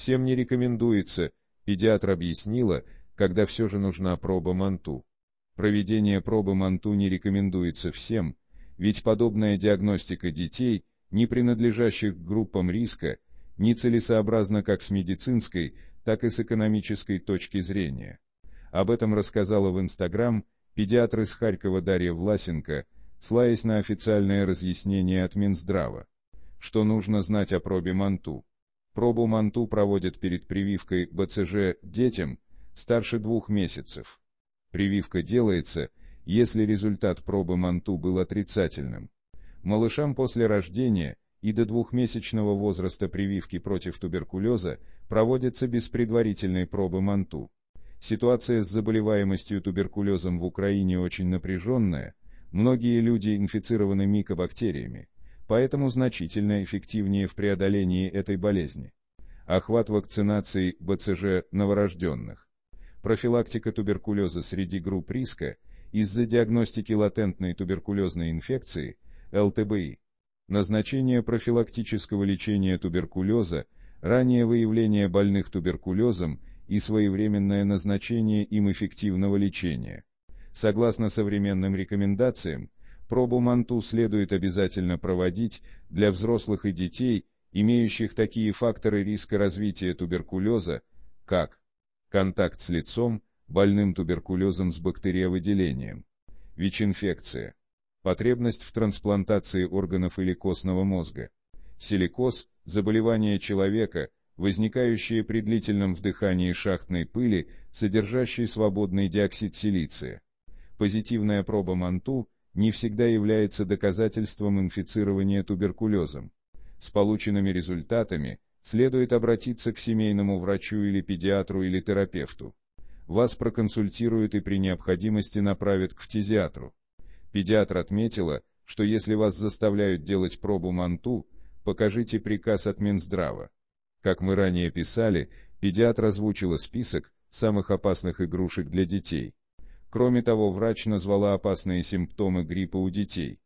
всем не рекомендуется, педиатр объяснила, когда все же нужна проба манту. Проведение пробы манту не рекомендуется всем, ведь подобная диагностика детей, не принадлежащих к группам риска, нецелесообразна как с медицинской, так и с экономической точки зрения. Об этом рассказала в Инстаграм педиатр из Харькова Дарья Власенко, ссылаясь на официальное разъяснение от Минздрава, что нужно знать о пробе манту. Пробу манту проводят перед прививкой БЦЖ детям старше двух месяцев. Прививка делается, если результат пробы манту был отрицательным. Малышам после рождения и до двухмесячного возраста прививки против туберкулеза проводятся без предварительной пробы манту. Ситуация с заболеваемостью туберкулезом в Украине очень напряженная, многие люди инфицированы микобактериями, поэтому значительно эффективнее в преодолении этой болезни. Охват вакцинации БЦЖ новорожденных. Профилактика туберкулеза среди групп риска из-за диагностики латентной туберкулезной инфекции, ЛТБИ. Назначение профилактического лечения туберкулеза, раннее выявление больных туберкулезом и своевременное назначение им эффективного лечения. Согласно современным рекомендациям, Пробу манту следует обязательно проводить для взрослых и детей, имеющих такие факторы риска развития туберкулеза, как контакт с лицом, больным туберкулезом с бактериовыделением, ВИЧ-инфекция, потребность в трансплантации органов или костного мозга, силикоз, заболевание человека, возникающее при длительном вдыхании шахтной пыли, содержащей свободный диоксид силиция. Позитивная проба МАНТУ не всегда является доказательством инфицирования туберкулезом. С полученными результатами следует обратиться к семейному врачу или педиатру или терапевту. Вас проконсультируют и при необходимости направят к фтизиатру. Педиатр отметила, что если вас заставляют делать пробу манту, покажите приказ от Минздрава. Как мы ранее писали, педиатр озвучила список самых опасных игрушек для детей. Кроме того, врач назвала опасные симптомы гриппа у детей.